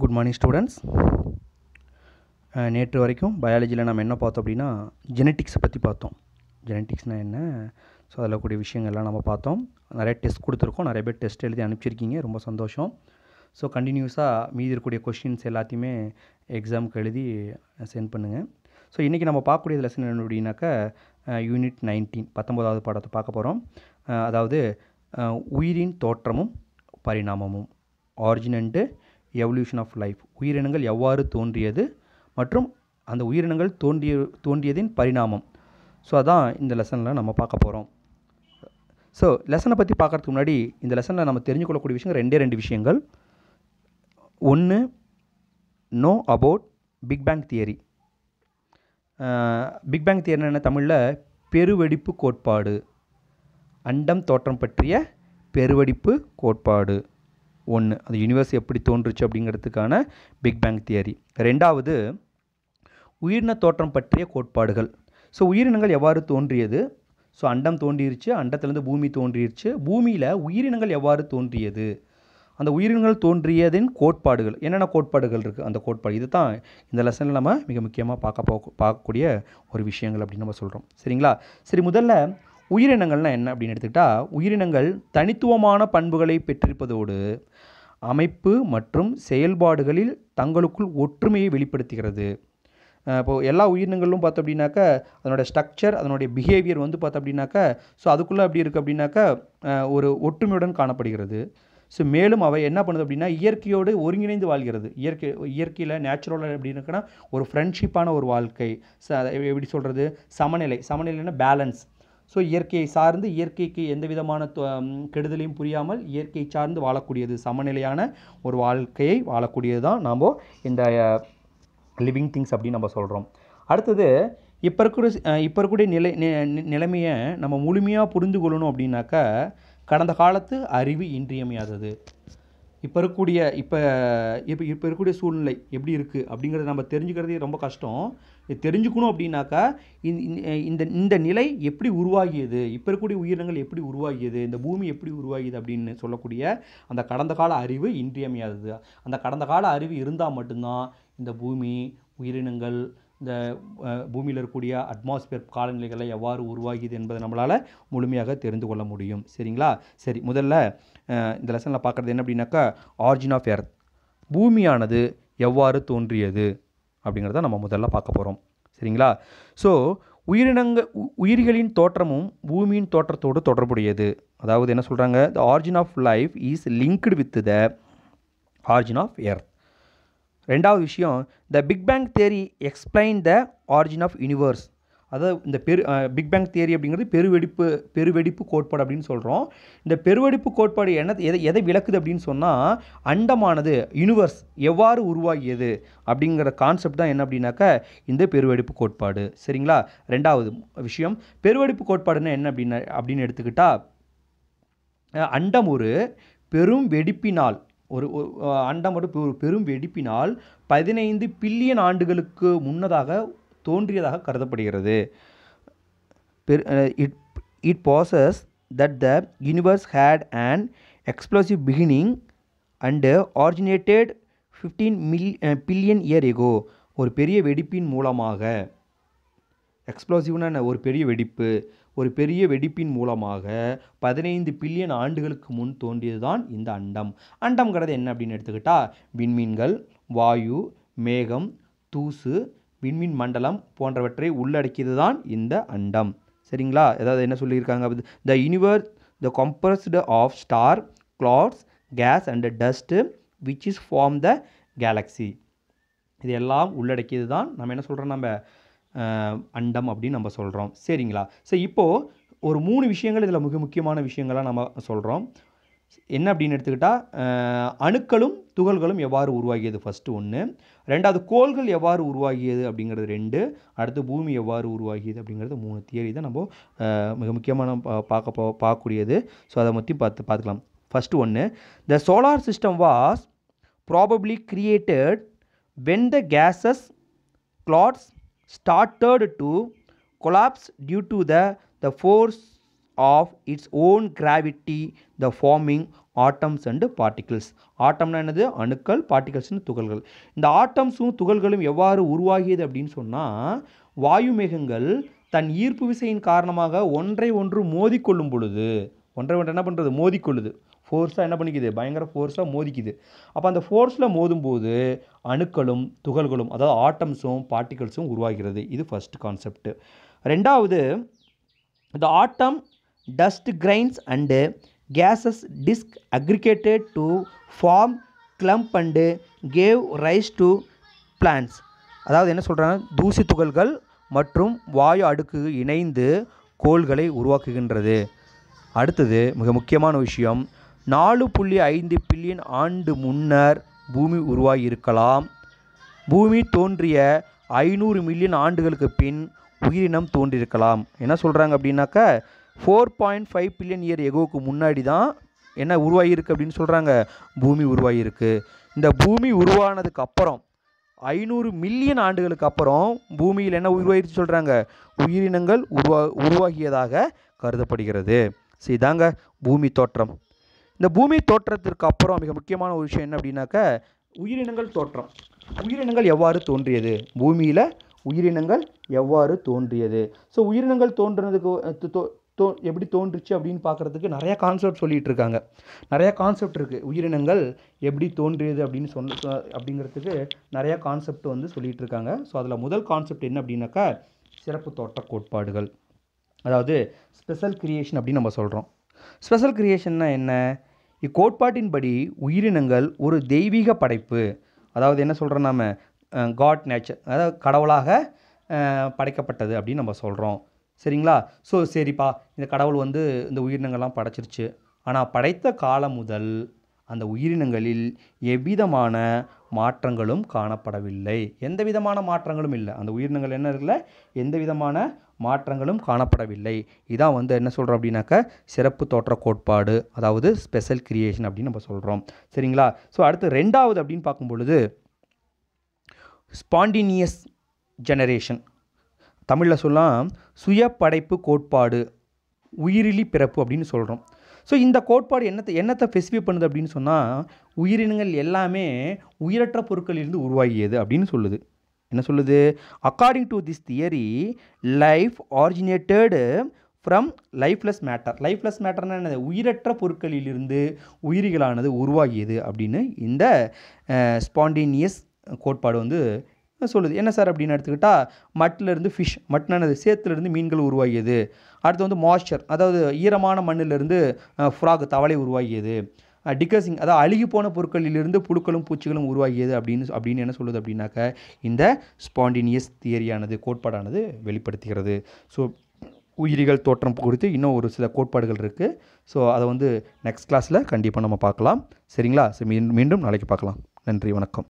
good morning students நேற்று வரைக்கும் பயாலஜியில் நம்ம என்ன பார்த்தோம் அப்படின்னா ஜெனட்டிக்ஸை பற்றி பார்த்தோம் ஜெனட்டிக்ஸ்னால் என்ன ஸோ அதில் கூடிய விஷயங்கள்லாம் நம்ம பார்த்தோம் நிறைய டெஸ்ட் கொடுத்துருக்கோம் நிறைய பேர் டெஸ்ட் எழுதி அனுப்பிச்சிருக்கீங்க ரொம்ப சந்தோஷம் ஸோ கண்டினியூஸாக மீதி இருக்கக்கூடிய கொஷின்ஸ் எல்லாத்தையுமே எக்ஸாமுக்கு எழுதி சென்ட் பண்ணுங்கள் ஸோ இன்றைக்கி நம்ம பார்க்கக்கூடிய லெசன் என்ன அப்படின்னாக்கா யூனிட் நைன்டீன் பத்தொம்போதாவது பாடத்தை பார்க்க போகிறோம் அதாவது உயிரின் தோற்றமும் பரிணாமமும் ஆரிஜின் எவல்யூஷன் ஆஃப் லைஃப் உயிரினங்கள் எவ்வாறு தோன்றியது மற்றும் அந்த உயிரினங்கள் தோன்றிய தோன்றியதின் பரிணாமம் ஸோ அதான் இந்த லெசனில் நம்ம பார்க்க போகிறோம் ஸோ லெசனை பற்றி பார்க்குறதுக்கு முன்னாடி இந்த லெசனில் நம்ம தெரிஞ்சு கொள்ளக்கூடிய விஷயங்கள் ரெண்டே ரெண்டு விஷயங்கள் ஒன்று know about big bang theory big bang theory என்ன தமிழில் பெருவெடிப்பு கோட்பாடு அண்டம் தோற்றம் பற்றிய பெருவெடிப்பு கோட்பாடு ஒன்று அந்த யூனிவர்ஸ் எப்படி தோன்றுச்சு அப்படிங்கிறதுக்கான பிக் பேங் தியரி ரெண்டாவது உயிரின தோற்றம் பற்றிய கோட்பாடுகள் ஸோ உயிரினங்கள் எவ்வாறு தோன்றியது ஸோ அண்டம் தோன்றிருச்சு அண்டத்துலேருந்து பூமி தோன்றிருச்சு பூமியில் உயிரினங்கள் எவ்வாறு தோன்றியது அந்த உயிரினங்கள் தோன்றியதின் கோட்பாடுகள் என்னென்ன கோட்பாடுகள் இருக்குது அந்த கோட்பாடு இது தான் இந்த லெசனில் நம்ம மிக முக்கியமாக பார்க்க போ பார்க்கக்கூடிய ஒரு விஷயங்கள் அப்படின்னு நம்ம சொல்கிறோம் சரிங்களா சரி முதல்ல உயிரினங்கள்னால் என்ன அப்படின்னு எடுத்துக்கிட்டால் உயிரினங்கள் தனித்துவமான பண்புகளை பெற்றிருப்பதோடு அமைப்பு மற்றும் செயல்பாடுகளில் தங்களுக்குள் ஒற்றுமையை வெளிப்படுத்துகிறது இப்போது எல்லா உயிரினங்களும் பார்த்தோம் அப்படின்னாக்கா அதனோட ஸ்ட்ரக்சர் அதனுடைய பிஹேவியர் வந்து பார்த்தோம் அப்படின்னாக்கா ஸோ அதுக்குள்ளே அப்படி இருக்குது அப்படின்னாக்கா ஒரு ஒற்றுமையுடன் காணப்படுகிறது ஸோ மேலும் அவை என்ன பண்ணுது அப்படின்னா இயற்கையோடு ஒருங்கிணைந்து வாழ்கிறது இயற்கை இயற்கையில் நேச்சுரலாக எப்படி இருக்குன்னா ஒரு ஃப்ரெண்ட்ஷிப்பான ஒரு வாழ்க்கை ச எப்படி சொல்கிறது சமநிலை சமநிலைன்னா பேலன்ஸ் ஸோ இயற்கையை சார்ந்து இயற்கைக்கு எந்த விதமான கெடுதலையும் புரியாமல் இயற்கை சார்ந்து வாழக்கூடியது சமநிலையான ஒரு வாழ்க்கையை வாழக்கூடியது தான் நாம் இந்த லிவிங் திங்ஸ் அப்படின்னு நம்ம சொல்கிறோம் அடுத்தது இப்போ இருக்கிற இப்போ இருக்கக்கூடிய நிலை நிலைமையை நம்ம முழுமையாக புரிந்து கொள்ளணும் அப்படின்னாக்கா கடந்த காலத்து அறிவு இன்றியமையாதது இப்போ இருக்கக்கூடிய இப்போ இப்போ இப்போ இருக்கக்கூடிய சூழ்நிலை எப்படி இருக்குது அப்படிங்கிறத நம்ம தெரிஞ்சுக்கிறதே ரொம்ப கஷ்டம் இது தெரிஞ்சுக்கணும் அப்படின்னாக்கா இந்த இந்த நிலை எப்படி உருவாகியது இப்போ இருக்கக்கூடிய உயிரினங்கள் எப்படி உருவாகியது இந்த பூமி எப்படி உருவாகியது அப்படின்னு சொல்லக்கூடிய அந்த கடந்த கால அறிவு இன்றியமையாதது அந்த கடந்த கால அறிவு இருந்தால் மட்டும்தான் இந்த பூமி உயிரினங்கள் இந்த பூமியில் இருக்கக்கூடிய அட்மாஸ்பியர் காலநிலைகளை எவ்வாறு உருவாகியது என்பதை நம்மளால் முழுமையாக தெரிந்து கொள்ள முடியும் சரிங்களா சரி முதல்ல இந்த லெசனில் பார்க்குறது என்ன அப்படின்னாக்கா ஆர்ஜின் ஆஃப் எர்த் பூமியானது எவ்வாறு தோன்றியது அப்படிங்கிறத நம்ம முதல்ல பார்க்க போகிறோம் சரிங்களா ஸோ உயிரினங்க உயிர்களின் தோற்றமும் பூமியின் தோற்றத்தோடு தொடர்புடையது அதாவது என்ன சொல்கிறாங்க the origin of life is linked with the origin of earth ரெண்டாவது விஷயம் the big bang theory explain the origin of universe அதாவது இந்த பெரு பிக் பேங் தேரி அப்படிங்கிறது பெருவெடிப்பு பெருவெடிப்பு கோட்பாடு அப்படின்னு சொல்கிறோம் இந்த பெருவெடிப்பு கோட்பாடு என்ன எதை எதை விளக்குது அப்படின்னு சொன்னால் அண்டமானது யூனிவர்ஸ் எவ்வாறு உருவாகியது அப்படிங்கிற கான்செப்ட் தான் என்ன அப்படின்னாக்கா இந்த பெருவெடிப்பு கோட்பாடு சரிங்களா ரெண்டாவது விஷயம் பெருவெடிப்பு கோட்பாடுன்னு என்ன அப்படின்னு அப்படின்னு எடுத்துக்கிட்டால் அண்டம் ஒரு பெரும் வெடிப்பினால் ஒரு அண்டம் ஒரு பெரும் வெடிப்பினால் பதினைந்து பில்லியன் ஆண்டுகளுக்கு முன்னதாக தோன்றியதாக கருதப்படுகிறது பெரு it it passes that the universe had and explosive beginning and originated fifteen mil billion year ago ஒரு பெரிய வெடிப்பின் மூலமாக எக்ஸ்ப்ளோசிவ்னா ஒரு பெரிய வெடிப்பு ஒரு பெரிய வெடிப்பின் மூலமாக பதினைந்து பில்லியன் ஆண்டுகளுக்கு முன் தோன்றியது தான் இந்த அண்டம் அண்டம்ங்கிறது என்ன அப்படின்னு எடுத்துக்கிட்டால் விண்மீன்கள் வாயு மேகம் தூசு விண்மீன் மண்டலம் போன்றவற்றை உள்ளடக்கியது தான் இந்த அண்டம் சரிங்களா ஏதாவது என்ன சொல்லியிருக்காங்க the universe the compressed of star clouds gas and dust which is form the galaxy இது எல்லாம் உள்ளடக்கியது தான் நம்ம என்ன சொல்கிறோம் நம்ம அண்டம் அப்படின்னு நம்ம சொல்கிறோம் சரிங்களா சரி இப்போது ஒரு மூணு விஷயங்கள் இதில் மிக முக்கியமான விஷயங்களாக நம்ம சொல்கிறோம் என்ன அப்படின்னு எடுத்துக்கிட்டால் அணுக்களும் துகள்களும் எவ்வாறு உருவாகியது ஃபஸ்ட்டு ஒன்று ரெண்டாவது கோள்கள் எவ்வாறு உருவாகியது அப்படிங்கிறது ரெண்டு அடுத்து பூமி எவ்வாறு உருவாகியது அப்படிங்கிறது மூணு தியரி தான் நம்ம மிக முக்கியமான பார்க்க போ பார்க்கக்கூடியது ஸோ அதை பற்றி பார்த்து பார்த்துக்கலாம் ஃபஸ்ட்டு ஒன்று the solar system was probably created when the gases clouds started to collapse due to the the force of its own gravity the forming atoms and particles ஆட்டம்னா என்னது அணுக்கள் பார்ட்டிகல்ஸ்னு துகள்கள் இந்த ஆட்டம்ஸும் துகள்களும் எவ்வாறு உருவாகியது அப்படின்னு சொன்னால் வாயுமேகங்கள் தன் ஈர்ப்பு விசையின் காரணமாக ஒன்றை ஒன்று மோதிக்கொள்ளும் பொழுது ஒன்றை ஒன்று என்ன பண்ணுறது மோதிக்கொள்ளுது ஃபோர்ஸாக என்ன பண்ணிக்குது பயங்கர ஃபோர்ஸாக மோதிக்குது அப்போ அந்த ஃபோர்ஸில் மோதும் போது அணுக்களும் துகள்களும் அதாவது ஆட்டம்ஸும் பார்ட்டிகல்ஸும் உருவாகிறது இது ஃபஸ்ட் கான்செப்ட் ரெண்டாவது the atom dust grains and gases disk aggregated to form clump and gave rise to planets அதாவது என்ன சொல்கிறாங்க தூசி துகள்கள் மற்றும் வாயு அடுக்கு இணைந்து கோள்களை உருவாக்குகின்றது அடுத்தது மிக முக்கியமான விஷயம் நாலு புள்ளி ஐந்து பில்லியன் ஆண்டு முன்னர் பூமி உருவாகியிருக்கலாம் பூமி தோன்றிய ஐநூறு மில்லியன் ஆண்டுகளுக்கு பின் உயிரினம் தோன்றியிருக்கலாம் என்ன சொல்கிறாங்க அப்படின்னாக்கா four point five billion year எகோவுக்கு முன்னாடி தான் என்ன உருவாகியிருக்கு அப்படின்னு சொல்கிறாங்க பூமி உருவாகியிருக்கு இந்த பூமி உருவானதுக்கு அப்புறம் ஐநூறு மில்லியன் ஆண்டுகளுக்கு அப்புறம் பூமியில் என்ன உருவாகிருச்சு சொல்கிறாங்க உயிரினங்கள் உருவா உருவாகியதாக கருதப்படுகிறது சரி தாங்க பூமி தோற்றம் இந்த பூமி தோற்றத்திற்கு அப்புறம் மிக முக்கியமான ஒரு விஷயம் என்ன அப்படின்னாக்க உயிரினங்கள் தோற்றம் உயிரினங்கள் எவ்வாறு தோன்றியது பூமியில் உயிரினங்கள் எவ்வாறு தோன்றியது ஸோ உயிரினங்கள் தோன்றினதுக்கு தோ எப்படி தோன்றுச்சு அப்படின்னு பார்க்குறதுக்கு நிறையா கான்செப்ட் சொல்லிகிட்டு இருக்காங்க நிறையா கான்செப்ட் இருக்குது உயிரினங்கள் எப்படி தோன்றியது அப்படின்னு சொன்ன அப்படிங்கிறதுக்கு நிறையா கான்செப்ட் வந்து சொல்லிகிட்டு இருக்காங்க ஸோ அதில் முதல் கான்செப்ட் என்ன அப்படின்னாக்கா சிறப்பு தோட்ட கோட்பாடுகள் அதாவது ஸ்பெஷல் கிரியேஷன் அப்படின்னு நம்ம சொல்கிறோம் ஸ்பெஷல் கிரியேஷன்னா என்ன இக்கோட்பாட்டின்படி உயிரினங்கள் ஒரு தெய்வீக படைப்பு அதாவது என்ன சொல்கிறோம் நாம் காட் நேச்சர் அதாவது கடவுளாக படைக்கப்பட்டது அப்படின்னு நம்ம சொல்கிறோம் சரிங்களா ஸோ சரிப்பா இந்த கடவுள் வந்து இந்த உயிரினங்கள்லாம் படைச்சிருச்சு ஆனால் படைத்த காலம் முதல் அந்த உயிரினங்களில் எவ்விதமான மாற்றங்களும் காணப்படவில்லை எந்த விதமான மாற்றங்களும் இல்லை அந்த உயிரினங்கள் என்ன இருக்குல்ல எந்த விதமான மாற்றங்களும் காணப்படவில்லை இதான் வந்து என்ன சொல்கிறோம் அப்படின்னாக்கா சிறப்பு தோற்ற கோட்பாடு அதாவது ஸ்பெஷல் கிரியேஷன் அப்படின்னு நம்ம சொல்கிறோம் சரிங்களா ஸோ அடுத்து ரெண்டாவது அப்படின்னு பார்க்கும் பொழுது ஸ்பாண்டினியஸ் ஜெனரேஷன் தமிழில் சொல்லலாம் சுய படைப்பு கோட்பாடு உயிரிலி பிறப்பு அப்படின்னு சொல்கிறோம் ஸோ இந்த கோட்பாடு என்னத்தை என்னத்தை ஃபெசிஃபை பண்ணுது அப்படின்னு சொன்னால் உயிரினங்கள் எல்லாமே உயிரற்ற பொருட்களிலிருந்து உருவாகியது அப்படின்னு சொல்லுது என்ன சொல்லுது according to this theory life originated from lifeless matter lifeless மேட்டர்னா என்னது உயிரற்ற பொருட்களிலிருந்து உயிரிகளானது உருவாகியது அப்படின்னு இந்த ஸ்பாண்டினியஸ் கோட்பாடு வந்து சொல்லுது என்ன சார் அப்படின்னு எடுத்துக்கிட்டால் மட்டிலிருந்து ஃபிஷ் மட்னானது சேத்துலேருந்து மீன்கள் உருவாகியது அடுத்து வந்து மாய்ச்சர் அதாவது ஈரமான மண்ணிலிருந்து ஃப்ராக் தவளை உருவாகியது டிகசிங் அதாவது அழுகி போன பொருட்களிலிருந்து புழுக்களும் பூச்சிகளும் உருவாகியது அப்படின்னு அப்படின்னு என்ன சொல்லுது அப்படின்னாக்க இந்த ஸ்பாண்டினியஸ் தியரியானது கோட்பாடானது வெளிப்படுத்துகிறது ஸோ உயிரிகள் தோற்றம் குறித்து இன்னும் ஒரு சில கோட்பாடுகள் இருக்குது ஸோ அதை வந்து நெக்ஸ்ட் கிளாஸில் கண்டிப்பாக நம்ம பார்க்கலாம் சரிங்களா மீண்டும் நாளைக்கு பார்க்கலாம் நன்றி வணக்கம்